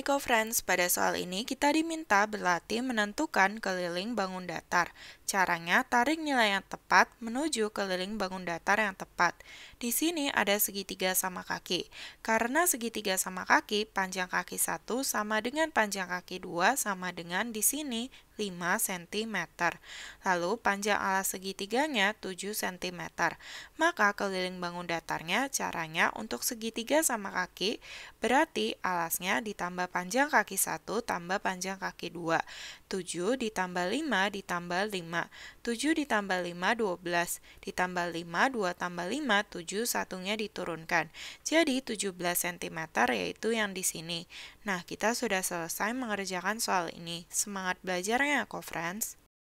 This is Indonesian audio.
Assalamualaikum friends, pada soal ini kita diminta berlatih menentukan keliling bangun datar. Caranya tarik nilai yang tepat menuju keliling bangun datar yang tepat. Di sini ada segitiga sama kaki. Karena segitiga sama kaki, panjang kaki 1 sama dengan panjang kaki 2 sama dengan di sini 5 cm. Lalu panjang alas segitiganya 7 cm. Maka keliling bangun datarnya caranya untuk segitiga sama kaki berarti alasnya ditambah panjang kaki 1 tambah panjang kaki 2. 7 ditambah 5 ditambah 5. 7 ditambah 5 12. Ditambah 5 2 tambah 5 7 satunya diturunkan. Jadi 17 cm yaitu yang di sini. Nah, kita sudah selesai mengerjakan soal ini. Semangat belajarnya, co friends.